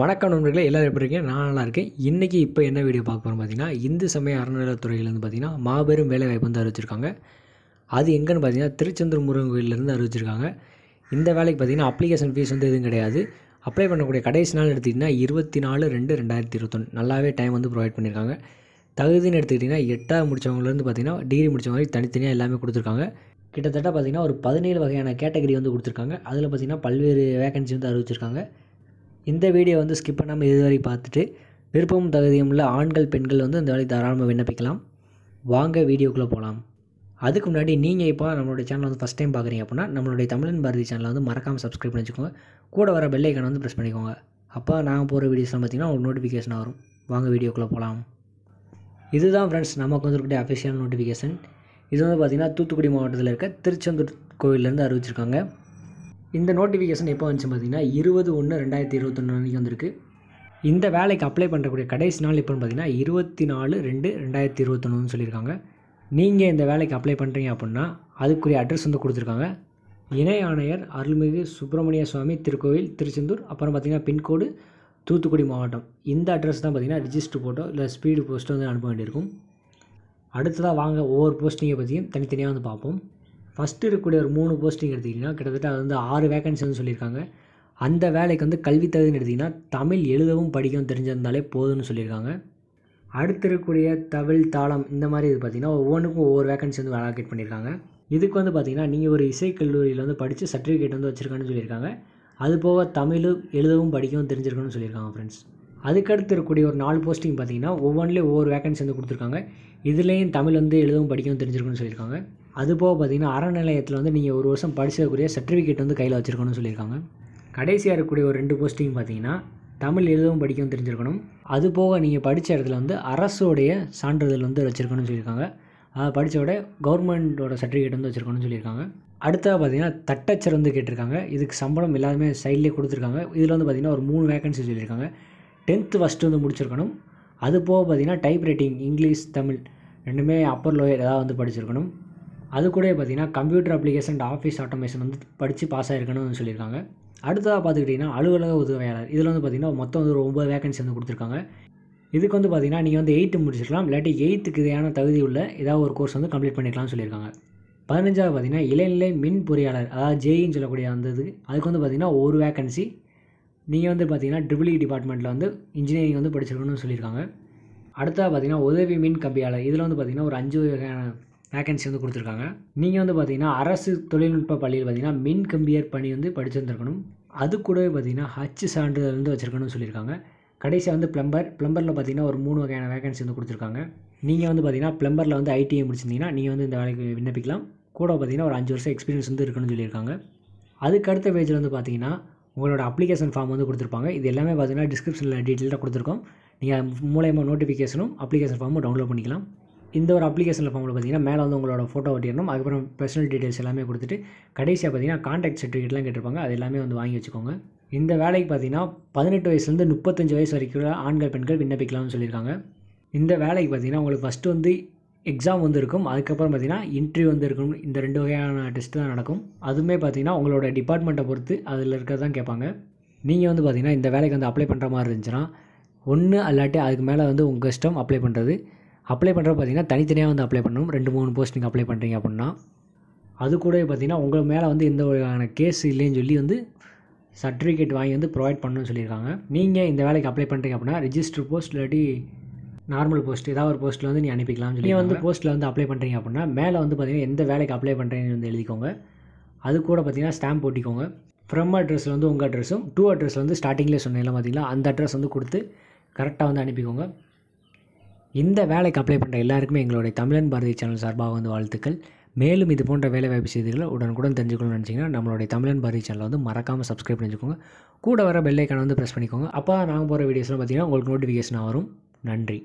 வணக்கம் நண்பர்களே எல்லோரும் எப்படி இருக்கீங்க நான் நல்லா இருக்கேன் இன்றைக்கி இப்போ என்ன வீடியோ பார்க்க போகிறோம் பார்த்திங்கன்னா இந்து சமய அறநிலையத்துறையில் வந்து பார்த்திங்கன்னா மாபெரும் வேலைவாய்ப்பு வந்து அறிவிச்சிருக்காங்க அது எங்கேன்னு பார்த்தீங்கன்னா திருச்செந்தூர் முருகன் கோயிலேருந்து அறிவிச்சிருக்காங்க இந்த வேலைக்கு பார்த்திங்கன்னா அப்ளிகேஷன் ஃபீஸ் வந்து எதுவும் கிடையாது அப்ளை பண்ணக்கூடிய கடைசி நாள் எடுத்துக்கிட்டிங்கன்னா இருபத்தி நாலு ரெண்டு ரெண்டாயிரத்தி இருபத்தொன்று நல்லாவே டைம் வந்து ப்ரொவைட் பண்ணியிருக்காங்க தகுதின்னு எடுத்துக்கிட்டிங்கன்னா எட்டாவது முடித்தவங்கலேருந்து பார்த்திங்கன்னா டிகிரி முடித்தவங்க தனித்தனியாக எல்லாமே கொடுத்துருக்காங்க கிட்டத்தட்ட பார்த்திங்கன்னா ஒரு பதினேழு வகையான கேட்டகரி வந்து கொடுத்துருக்காங்க அதில் பார்த்திங்கன்னா பல்வேறு வேகன்சி வந்து அறிவிச்சிருக்காங்க இந்த வீடியோ வந்து ஸ்கிப் பண்ணாமல் இதுவரை பார்த்துட்டு விருப்பமும் தகுதியும் உள்ள ஆண்கள் பெண்கள் வந்து இந்த வேலை தாராளமாக விண்ணப்பிக்கலாம் வாங்க வீடியோக்குள்ளே போகலாம் அதுக்கு முன்னாடி நீங்கள் இப்போ நம்மளுடைய சேனல் வந்து ஃபஸ்ட் டைம் பார்க்குறீங்க அப்படின்னா நம்மளுடைய தமிழன் பாரதி சேனலை வந்து மறக்காமல் சப்ஸ்கிரைப் பண்ணி வச்சுக்கோங்க கூட வர பெல்லைக்கான வந்து ப்ரெஸ் பண்ணிக்கோங்க அப்போ நான் போகிற வீடியோஸ்லாம் பார்த்தீங்கன்னா உங்களுக்கு நோட்டிஃபிகேஷன் வரும் வாங்க வீடியோக்குள்ளே போகலாம் இதுதான் ஃப்ரெண்ட்ஸ் நமக்கு வந்துருக்கிற அஃபிஷியல் நோட்டிஃபிகேஷன் இது வந்து பார்த்திங்கன்னா தூத்துக்குடி மாவட்டத்தில் இருக்க திருச்செந்தூர் கோவிலேருந்து அறிவிச்சிருக்காங்க இந்த நோட்டிஃபிகேஷன் எப்போ வந்துச்சு பார்த்தீங்கன்னா இருபது ஒன்று ரெண்டாயிரத்தி இருபத்தொன்று அன்றைக்கி வந்திருக்கு இந்த வேலைக்கு அப்ளை பண்ணுறக்கூடிய கடைசி நாள் எப்போன்னு பார்த்தீங்கன்னா இருபத்தி நாலு ரெண்டு ரெண்டாயிரத்தி இருபத்தொன்னு சொல்லியிருக்காங்க நீங்கள் இந்த வேலைக்கு அப்ளை பண்ணுறீங்க அப்படின்னா அதுக்குரிய அட்ரஸ் வந்து கொடுத்துருக்காங்க இணை ஆணையர் அருள்மிகு சுப்பிரமணிய சுவாமி திருக்கோவில் திருச்செந்தூர் அப்புறம் பார்த்திங்கன்னா பின்கோடு தூத்துக்குடி மாவட்டம் இந்த அட்ரஸ் தான் பார்த்திங்கன்னா ரிஜிஸ்டர் போட்டோ இல்லை ஸ்பீடு போஸ்ட்டோ வந்து அனுப்ப வேண்டியிருக்கும் அடுத்ததாக வாங்க ஒவ்வொரு போஸ்டிங்கை பற்றியும் தனித்தனியாக வந்து பார்ப்போம் ஃபஸ்ட்டு இருக்கக்கூடிய ஒரு மூணு போஸ்டிங் எடுத்திங்கன்னா கிட்டத்தட்ட அது வந்து ஆறு வந்து சொல்லியிருக்காங்க அந்த வேலைக்கு வந்து கல்வி தகுதினு எடுத்திங்கன்னா தமிழ் எழுதவும் படிக்கவும் தெரிஞ்சிருந்தாலே போதும்னு சொல்லியிருக்காங்க அடுத்து இருக்கக்கூடிய தமிழ் தாளம் இந்த மாதிரி இது பார்த்திங்கன்னா ஒவ்வொன்றுக்கும் ஒவ்வொரு வேகன்சி வந்து அலாக்கேட் பண்ணியிருக்காங்க இதுக்கு வந்து பார்த்திங்கன்னா நீங்கள் ஒரு இசைக்கல்லூரியில் வந்து படித்து சர்டிஃபிகேட் வந்து வச்சுருக்கான்னு சொல்லியிருக்காங்க அது போக தமிழும் எழுதவும் படிக்கவும் தெரிஞ்சிருக்கணும்னு சொல்லியிருக்காங்க ஃப்ரெண்ட்ஸ் அதுக்கடுத்து இருக்கக்கூடிய ஒரு நாலு போஸ்டிங் பார்த்திங்கன்னா ஒவ்வொன்றிலையும் ஒவ்வொரு வேக்கன்சி வந்து கொடுத்துருக்காங்க இதுலேயும் தமிழ் வந்து எழுதவும் படிக்கவும் தெரிஞ்சிருக்கணும்னு சொல்லியிருக்காங்க அது போக பார்த்திங்கன்னா அறநிலையத்தில் வந்து நீங்கள் ஒரு வருஷம் படிச்சிருக்கக்கூடிய சர்டிஃபிகேட் வந்து கையில் வச்சுருக்கணும்னு சொல்லியிருக்காங்க கடைசியாக இருக்கக்கூடிய ஒரு ரெண்டு போஸ்டிங் பார்த்திங்கன்னா தமிழ் எழுதவும் படிக்கவும் தெரிஞ்சிருக்கணும் அது போக நீங்கள் படித்த இடத்துல வந்து அரசோடைய சான்றிதழ் வந்து வச்சுருக்கணும்னு சொல்லியிருக்காங்க அதை படித்தோட கவர்மெண்ட்டோட சர்டிஃபிகேட் வந்து வச்சுருக்கணும்னு சொல்லியிருக்காங்க அடுத்ததாக பார்த்தீங்கன்னா தட்டச்சர் வந்து கேட்டிருக்காங்க இதுக்கு சம்பளம் எல்லாருமே சைட்லேயே கொடுத்துருக்காங்க இதில் வந்து பார்த்திங்கன்னா ஒரு மூணு வேகன்சி சொல்லியிருக்காங்க டென்த்து ஃபஸ்ட்டு வந்து முடிச்சிருக்கணும் அது போக பார்த்திங்கன்னா டைப் ரைட்டிங் இங்கிலீஷ் தமிழ் ரெண்டுமே அப்பர் லோயர் ஏதாவது வந்து படிச்சிருக்கணும் அது கூட பார்த்திங்கன்னா computer application and office automation வந்து படித்து பாஸ் ஆகிருக்கணும்னு சொல்லியிருக்காங்க அடுத்ததாக பார்த்துக்கிட்டிங்கன்னா அலுவலக உதவியாளர் இதில் வந்து பார்த்திங்கன்னா மொத்தம் வந்து ஒரு ஒம்பது வேகன்சி வந்து கொடுத்துருக்காங்க இதுக்கு வந்து பார்த்திங்கன்னா நீங்கள் வந்து எயித்து முடிச்சிருக்கலாம் இல்லாட்டி எயித்துக்கு இதையான தகுதி உள்ள ஏதாவது ஒரு கோர்ஸ் வந்து கம்ப்ளீட் பண்ணிக்கலாம்னு சொல்லியிருக்காங்க பதினஞ்சாவது பார்த்திங்கன்னா இளநிலை மின் பொறியாளர் அதாவது ஜேஇன்னு e சொல்லக்கூடிய வந்தது அதுக்கு வந்து பார்த்திங்கன்னா ஒரு வேக்கன்சி நீங்கள் வந்து பார்த்தீங்கன்னா ட்ரிபிள்இ டிபார்ட்மெண்ட்டில் e வந்து இன்ஜினியரிங் வந்து படிச்சிருக்கணும்னு சொல்லியிருக்காங்க அடுத்தது பார்த்தீங்கன்னா உதவி மின் கம்பியாளர் இதில் வந்து பார்த்திங்கன்னா ஒரு அஞ்சு வகையான வேகன்சி வந்து கொடுத்துருக்காங்க நீங்கள் வந்து பார்த்திங்கன்னா அரசு தொழில்நுட்ப பள்ளியில் பார்த்திங்கன்னா மின் கம்பியர் பணி வந்து படிச்சிருந்துருக்கணும் அது கூடவே பார்த்திங்கன்னா ஹச் சான்றிதழ் வந்து வச்சுருக்கணும்னு சொல்லியிருக்காங்க கடைசியாக வந்து ப்ளம்பர் பிளம்பரில் பார்த்திங்கன்னா ஒரு மூணு வகையான வேகன்சி வந்து கொடுத்துருக்காங்க நீங்கள் வந்து பார்த்திங்கன்னா பிளம்பரில் வந்து ஐடிஐ e முடிச்சிருந்தீங்கன்னா நீங்கள் வந்து இந்த வேலைக்கு விண்ணப்பிக்கலாம் கூட பார்த்திங்கன்னா ஒரு அஞ்சு வருஷம் எக்ஸ்பீரியன்ஸ் வந்து இருக்கணும்னு சொல்லியிருக்காங்க அதுக்கு அடுத்த பேஜில் வந்து பார்த்திங்கன்னா உங்களோட அப்ளிகேஷன் ஃபார்ம் வந்து கொடுத்துருப்பாங்க இது எல்லாமே பார்த்தீங்கன்னா டிஸ்கிரிப்ஷனில் டீட்டெயிலாக கொடுத்துருக்கோம் நீங்கள் மூலயமா நோட்டிஃபிகேஷனும் அப்ளிகேஷன் ஃபார்மும் டவுன்லோட் பண்ணிக்கலாம் இந்த ஒரு அப்ளிகேஷன் ஃபார்மில் பார்த்தீங்கன்னா மேலே வந்து உங்களோட ஃபோட்டோ ஒட்டிடணும் அதுக்கப்புறம் பர்சனல் டீட்டெயில்ஸ் எல்லாமே கொடுத்துட்டு கடைசியாக பார்த்தீங்கன்னா காண்டாக்ட் சர்டிஃபிகேட்லாம் கேட்டிருப்பாங்க அது எல்லாமே வந்து வாங்கி வச்சுக்கோங்க இந்த வேலைக்கு பார்த்தீங்கன்னா பதினெட்டு வயசுலேருந்து முப்பத்தஞ்சு வயசு வரைக்கும் ஆண்கள் பெண்கள் விண்ணப்பிக்கலாம்னு சொல்லியிருக்காங்க இந்த வேலைக்கு பார்த்தீங்கன்னா உங்களுக்கு ஃபஸ்ட்டு வந்து எக்ஸாம் வந்து இருக்கும் அதுக்கப்புறம் பார்த்திங்கன்னா இன்ட்ரிவியூ வந்து இருக்கும் இந்த ரெண்டு வகையான டெஸ்ட் தான் நடக்கும் அதுவுமே பார்த்தீங்கன்னா உங்களோட டிபார்ட்மெண்ட்டை பொறுத்து அதில் இருக்கிறது தான் கேட்பாங்க நீங்கள் வந்து பார்த்திங்கன்னா இந்த வேலைக்கு வந்து அப்ளை பண்ணுற மாதிரி இருந்துச்சுன்னா ஒன்று அல்லாட்டி அதுக்கு மேலே வந்து உங்கள் கஷ்டம் அப்ளை பண்ணுறது அப்ளை பண்ணுறது பார்த்திங்கன்னா தனித்தனியாக வந்து அப்ளை பண்ணணும் ரெண்டு மூணு போஸ்ட் நீங்கள் அப்ளை பண்ணுறீங்க அப்படின்னா அது கூட பார்த்திங்கன்னா உங்கள் மேலே வந்து எந்த வகையான கேஸ் இல்லைன்னு சொல்லி வந்து சர்டிஃபிகேட் வாங்கி வந்து ப்ரொவைட் பண்ணணும்னு சொல்லியிருக்காங்க நீங்கள் இந்த வேலைக்கு அப்ளை பண்ணுறீங்க அப்படின்னா ரிஜிஸ்டர் போஸ்ட் இல்லாட்டி நார்மல் போஸ்ட் ஏதாவது ஒரு போஸ்ட்டில் வந்து நீ அனுப்பிக்கலாம்னு சொல்லி வந்து போஸ்ட்டில் வந்து அப்ளை பண்ணுறீங்க அப்படின்னா மேலே வந்து பார்த்திங்கன்னா எந்த வேலைக்கு அப்ளை பண்ணுறீங்கன்னு வந்து எழுதிக்கோங்க அது கூட பார்த்திங்கன்னா ஸ்டாம்ப் ஒட்டிக்கோங்க ஃப்ரம் அட்ரஸ் வந்து உங்கள் அட்ரஸும் டூ அட்ரஸ் வந்து ஸ்டார்டிங்லேயே சொன்னீங்களா பார்த்தீங்கன்னா அந்த அட்ரஸ் வந்து கொடுத்து கரெக்டாக வந்து அனுப்பிக்கோங்க இந்த வேலைக்கு அப்ளை பண்ணுற எல்லாருக்குமே எங்களுடைய தமிழன் பாரதி சேனல் சார்பாக வந்து வாழ்த்துக்கள் மேலும் இது போன்ற வேலைவாய்ப்பு செய்திகளை உடனுக்குடன் தெரிஞ்சுக்கணும்னு நினச்சிங்கன்னா நம்மளுடைய தமிழன் பாரதி சேனலை வந்து மறக்காமல் சப்ஸ்கிரைப் பண்ணிக்கோங்க கூட வர பெல்லைக்கான வந்து ப்ரெஸ் பண்ணிக்கோங்க அப்போ நாங்கள் போகிற வீடியோஸ்லாம் பார்த்திங்கன்னா உங்களுக்கு நோட்டிஃபிகேஷன் வரும் நன்றி